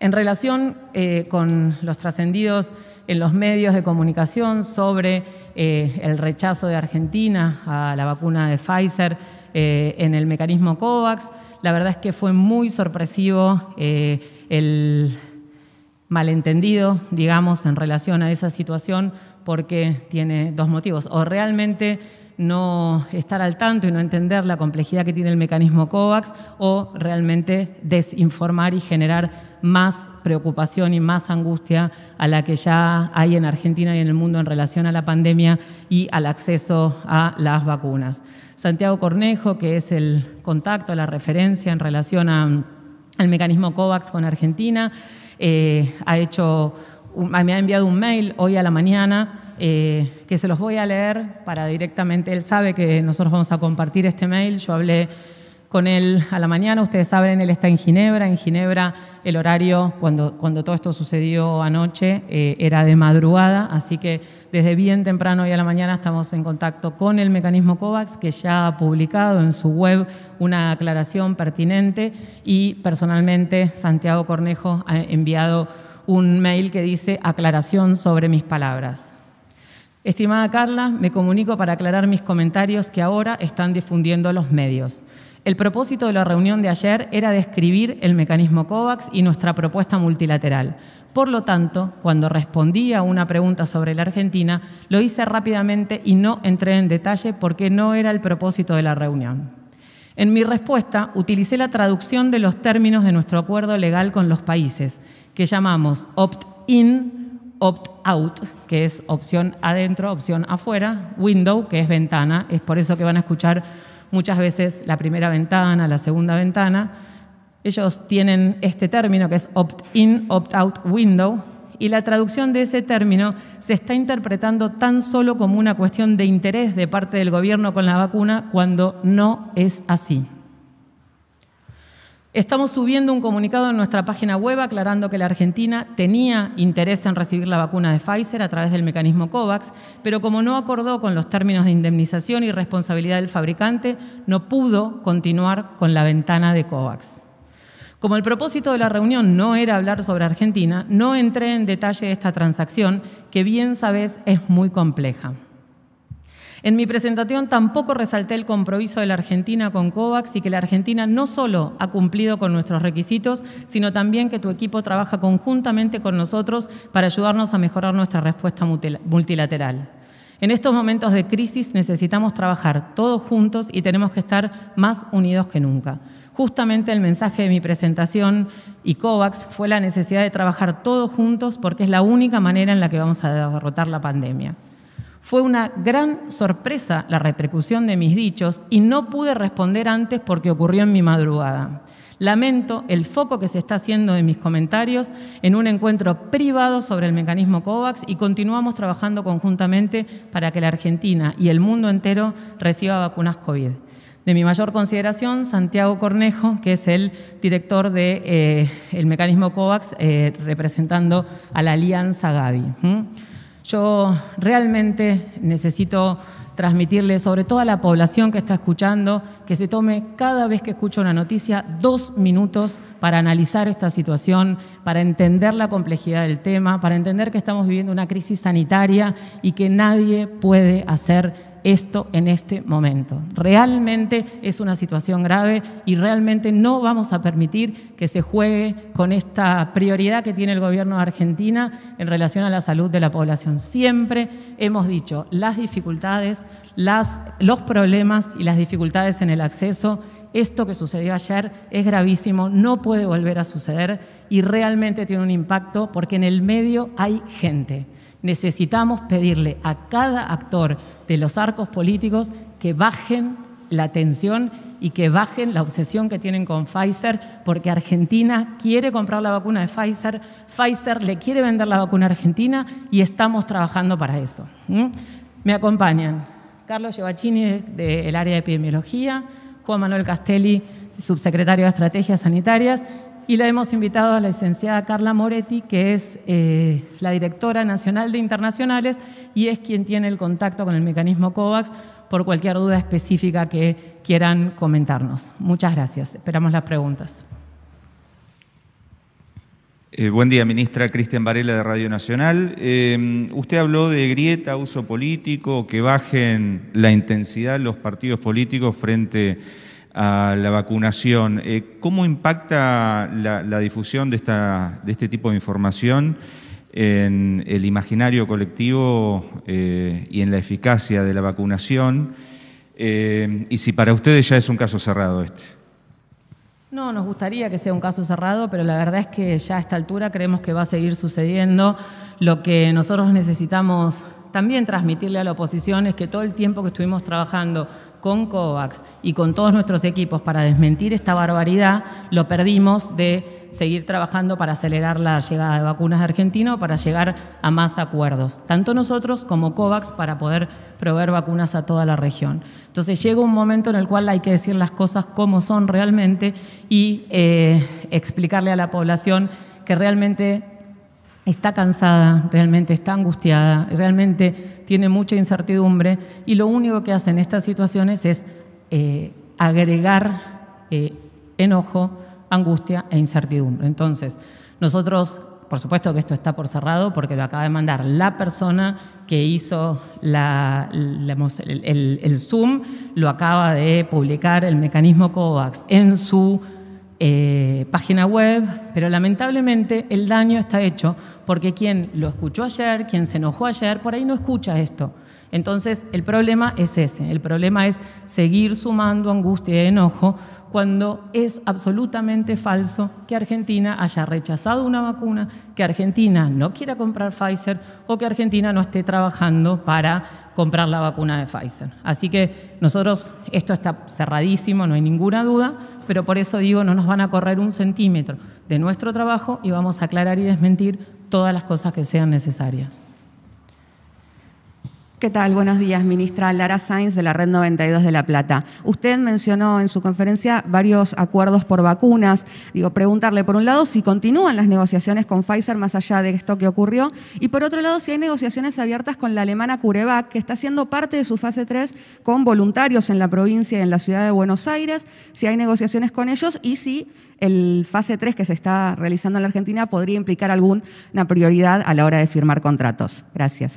En relación eh, con los trascendidos en los medios de comunicación sobre eh, el rechazo de Argentina a la vacuna de Pfizer eh, en el mecanismo COVAX, la verdad es que fue muy sorpresivo el, malentendido, digamos, en relación a esa situación, porque tiene dos motivos. O realmente no estar al tanto y no entender la complejidad que tiene el mecanismo COVAX o realmente desinformar y generar más preocupación y más angustia a la que ya hay en Argentina y en el mundo en relación a la pandemia y al acceso a las vacunas. Santiago Cornejo, que es el contacto, la referencia en relación a el mecanismo COVAX con Argentina, eh, ha hecho, me ha enviado un mail hoy a la mañana eh, que se los voy a leer para directamente, él sabe que nosotros vamos a compartir este mail, yo hablé con él a la mañana. Ustedes saben, él está en Ginebra. En Ginebra el horario, cuando, cuando todo esto sucedió anoche, eh, era de madrugada. Así que desde bien temprano hoy a la mañana estamos en contacto con el mecanismo COVAX, que ya ha publicado en su web una aclaración pertinente. Y personalmente Santiago Cornejo ha enviado un mail que dice aclaración sobre mis palabras. Estimada Carla, me comunico para aclarar mis comentarios que ahora están difundiendo los medios. El propósito de la reunión de ayer era describir el mecanismo COVAX y nuestra propuesta multilateral. Por lo tanto, cuando respondí a una pregunta sobre la Argentina, lo hice rápidamente y no entré en detalle porque no era el propósito de la reunión. En mi respuesta, utilicé la traducción de los términos de nuestro acuerdo legal con los países, que llamamos opt-in, opt-out, que es opción adentro, opción afuera, window, que es ventana, es por eso que van a escuchar muchas veces la primera ventana, la segunda ventana. Ellos tienen este término que es opt-in, opt-out window, y la traducción de ese término se está interpretando tan solo como una cuestión de interés de parte del gobierno con la vacuna cuando no es así. Estamos subiendo un comunicado en nuestra página web aclarando que la Argentina tenía interés en recibir la vacuna de Pfizer a través del mecanismo COVAX, pero como no acordó con los términos de indemnización y responsabilidad del fabricante, no pudo continuar con la ventana de COVAX. Como el propósito de la reunión no era hablar sobre Argentina, no entré en detalle esta transacción, que bien sabes es muy compleja. En mi presentación tampoco resalté el compromiso de la Argentina con COVAX y que la Argentina no solo ha cumplido con nuestros requisitos, sino también que tu equipo trabaja conjuntamente con nosotros para ayudarnos a mejorar nuestra respuesta multilateral. En estos momentos de crisis necesitamos trabajar todos juntos y tenemos que estar más unidos que nunca. Justamente el mensaje de mi presentación y COVAX fue la necesidad de trabajar todos juntos porque es la única manera en la que vamos a derrotar la pandemia. Fue una gran sorpresa la repercusión de mis dichos y no pude responder antes porque ocurrió en mi madrugada. Lamento el foco que se está haciendo en mis comentarios en un encuentro privado sobre el mecanismo COVAX y continuamos trabajando conjuntamente para que la Argentina y el mundo entero reciba vacunas COVID. De mi mayor consideración, Santiago Cornejo, que es el director del de, eh, mecanismo COVAX, eh, representando a la Alianza Gavi. Yo realmente necesito transmitirle, sobre todo a la población que está escuchando, que se tome cada vez que escucha una noticia dos minutos para analizar esta situación, para entender la complejidad del tema, para entender que estamos viviendo una crisis sanitaria y que nadie puede hacer esto en este momento. Realmente es una situación grave y realmente no vamos a permitir que se juegue con esta prioridad que tiene el gobierno de Argentina en relación a la salud de la población. Siempre hemos dicho las dificultades, los problemas y las dificultades en el acceso esto que sucedió ayer es gravísimo, no puede volver a suceder y realmente tiene un impacto porque en el medio hay gente. Necesitamos pedirle a cada actor de los arcos políticos que bajen la tensión y que bajen la obsesión que tienen con Pfizer, porque Argentina quiere comprar la vacuna de Pfizer, Pfizer le quiere vender la vacuna a Argentina y estamos trabajando para eso. Me acompañan Carlos Giovacchini del área de epidemiología, Juan Manuel Castelli, subsecretario de Estrategias Sanitarias, y la hemos invitado a la licenciada Carla Moretti, que es eh, la directora nacional de internacionales y es quien tiene el contacto con el mecanismo COVAX por cualquier duda específica que quieran comentarnos. Muchas gracias. Esperamos las preguntas. Eh, buen día, ministra Cristian Varela de Radio Nacional. Eh, usted habló de grieta, uso político, que bajen la intensidad los partidos políticos frente a a la vacunación. Eh, ¿Cómo impacta la, difusión de, esta, de, este tipo de información en el imaginario colectivo eh, y en la eficacia de la vacunación? Eh, y si para ustedes ya es un caso cerrado este. No, nos gustaría que sea un caso cerrado, pero la verdad es que ya a esta altura creemos que va a seguir sucediendo. Lo que nosotros necesitamos también transmitirle a la oposición es que todo el tiempo que estuvimos trabajando con COVAX y con todos nuestros equipos para desmentir esta barbaridad, lo perdimos de seguir trabajando para acelerar la llegada de vacunas de Argentina para llegar a más acuerdos, tanto nosotros como COVAX para poder proveer vacunas a toda la región. Entonces llega un momento en el cual hay que decir las cosas como son realmente y eh, explicarle a la población que realmente está cansada, realmente está angustiada, realmente tiene mucha incertidumbre y lo único que hace en estas situaciones es eh, agregar eh, enojo, angustia e incertidumbre. Entonces, nosotros, por supuesto que esto está por cerrado porque lo acaba de mandar la persona que hizo el Zoom, lo acaba de publicar el mecanismo COVAX en su eh, página web, pero lamentablemente el daño está hecho porque quien lo escuchó ayer, quien se enojó ayer, por ahí no escucha esto. Entonces, el problema es ese, el problema es seguir sumando angustia y enojo cuando es absolutamente falso que Argentina haya rechazado una vacuna, que Argentina no quiera comprar Pfizer o que Argentina no esté trabajando para comprar la vacuna de Pfizer. Así que nosotros, esto está cerradísimo, no hay ninguna duda, pero por eso digo, no nos van a correr un centímetro de nuestro trabajo y vamos a aclarar y desmentir todas las cosas que sean necesarias. ¿Qué tal? Buenos días, ministra Lara Sainz de la Red 92 de La Plata. Usted mencionó en su conferencia varios acuerdos por vacunas. Digo, preguntarle por un lado si continúan las negociaciones con Pfizer más allá de esto que ocurrió y por otro lado si hay negociaciones abiertas con la alemana CureVac que está siendo parte de su fase 3 con voluntarios en la provincia y en la ciudad de Buenos Aires, si hay negociaciones con ellos y si el fase 3 que se está realizando en la Argentina podría implicar alguna prioridad a la hora de firmar contratos. Gracias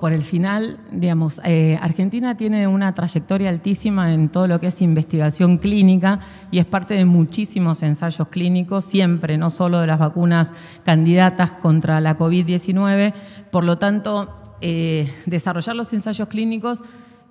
por el final. Digamos, eh, Argentina tiene una trayectoria altísima en todo lo que es investigación clínica y es parte de muchísimos ensayos clínicos, siempre, no solo de las vacunas candidatas contra la COVID-19. Por lo tanto, eh, desarrollar los ensayos clínicos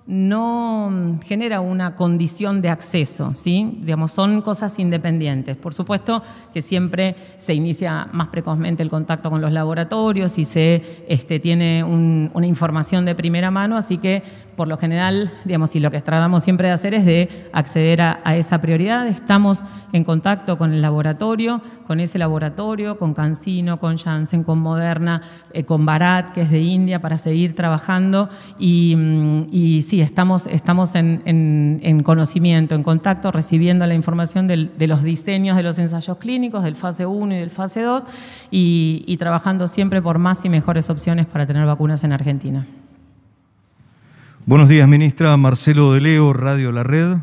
no mm, genera una condición de acceso, ¿sí? Digamos, son cosas independientes. Por supuesto que siempre se inicia más precozmente el contacto con los laboratorios y se este, tiene una información de primera mano, así que por lo general, digamos, y lo que tratamos siempre de hacer es de acceder a, esa prioridad. Estamos en contacto con el laboratorio, con ese laboratorio, con Cancino, con Janssen, con Moderna, eh, con Barat, que es de India, para seguir trabajando. Y, mm, sí, estamos, estamos en, conocimiento, en contacto, recibiendo la información de los diseños de los ensayos clínicos, del fase 1 y del fase 2, y trabajando siempre por más y mejores opciones para tener vacunas en Argentina. Buenos días, ministra. Marcelo de Leo, Radio La Red.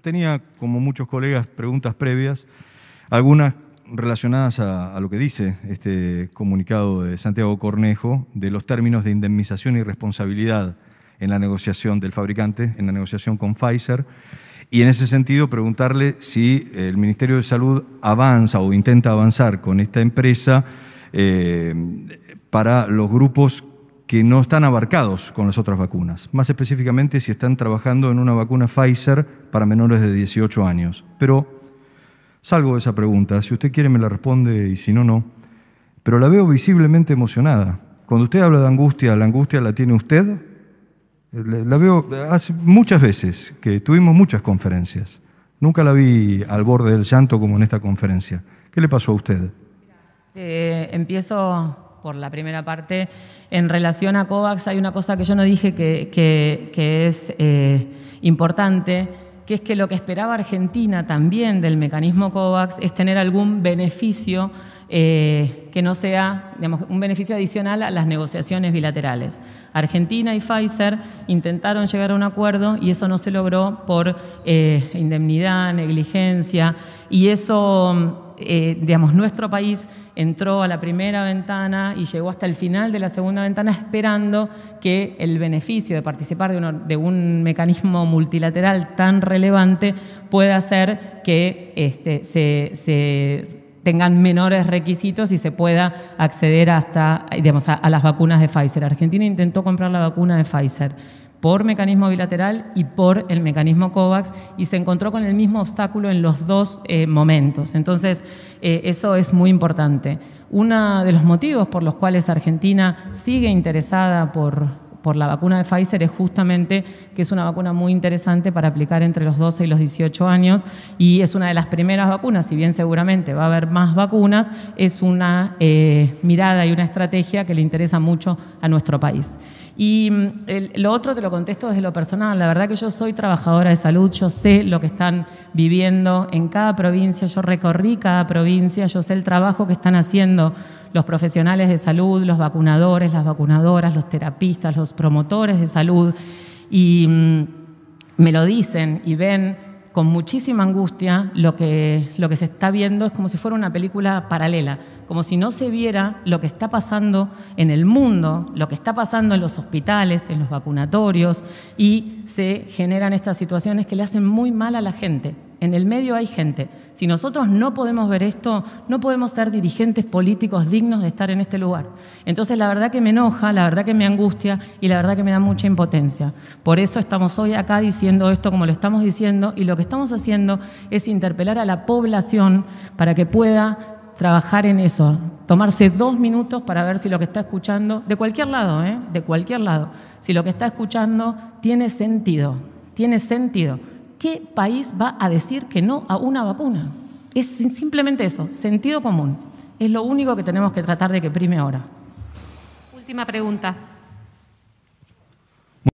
Tenía, como muchos colegas, preguntas previas, algunas relacionadas a, lo que dice este comunicado de Santiago Cornejo de los términos de indemnización y responsabilidad en la negociación del fabricante, en la negociación con Pfizer. Y en ese sentido, preguntarle si el Ministerio de Salud avanza o intenta avanzar con esta empresa eh, para los grupos que no están abarcados con las otras vacunas, más específicamente si están trabajando en una vacuna Pfizer para menores de 18 años. Pero salgo de esa pregunta, si usted quiere me la responde y si no, no. Pero la veo visiblemente emocionada. Cuando usted habla de angustia, ¿la angustia la tiene usted? La veo hace muchas veces, que tuvimos muchas conferencias. Nunca la vi al borde del llanto como en esta conferencia. ¿Qué le pasó a usted? Eh, empiezo por la primera parte. En relación a COVAX hay una cosa que yo no dije que, es eh, importante, que es que lo que esperaba Argentina también del mecanismo COVAX es tener algún beneficio eh, que no sea, digamos, un beneficio adicional a las negociaciones bilaterales. Argentina y Pfizer intentaron llegar a un acuerdo y eso no se logró por eh, indemnidad, negligencia, y eso eh, digamos, nuestro país entró a la primera ventana y llegó hasta el final de la segunda ventana esperando que el beneficio de participar de, un mecanismo multilateral tan relevante pueda hacer que este, se, tengan menores requisitos y se pueda acceder hasta, digamos, a, las vacunas de Pfizer. Argentina intentó comprar la vacuna de Pfizer por mecanismo bilateral y por el mecanismo COVAX y se encontró con el mismo obstáculo en los dos eh, momentos. Entonces, eh, eso es muy importante. Uno de los motivos por los cuales Argentina sigue interesada por por la vacuna de Pfizer es justamente que es una vacuna muy interesante para aplicar entre los 12 y los 18 años y es una de las primeras vacunas, si bien seguramente va a haber más vacunas, es una eh, mirada y una estrategia que le interesa mucho a nuestro país. Y mm, lo otro te lo contesto desde lo personal, la verdad que yo soy trabajadora de salud, yo sé lo que están viviendo en cada provincia, yo recorrí cada provincia, yo sé el trabajo que están haciendo los profesionales de salud, los vacunadores, las vacunadoras, los terapistas, los promotores de salud y mm, me lo dicen y ven con muchísima angustia lo que, lo que se está viendo es como si fuera una película paralela, como si no se viera lo que está pasando en el mundo, lo que está pasando en los hospitales, en los vacunatorios, y se generan estas situaciones que le hacen muy mal a la gente, en el medio hay gente. Si nosotros no podemos ver esto, no podemos ser dirigentes políticos dignos de estar en este lugar. Entonces la verdad que me enoja, la verdad que me angustia y la verdad que me da mucha impotencia. Por eso estamos hoy acá diciendo esto como lo estamos diciendo y lo que estamos haciendo es interpelar a la población para que pueda trabajar en eso, tomarse dos minutos para ver si lo que está escuchando, de cualquier lado, ¿eh? de cualquier lado, si lo que está escuchando tiene sentido, tiene sentido. ¿qué país va a decir que no a una vacuna? Es simplemente eso, sentido común. Es lo único que tenemos que tratar de que prime ahora. Última pregunta.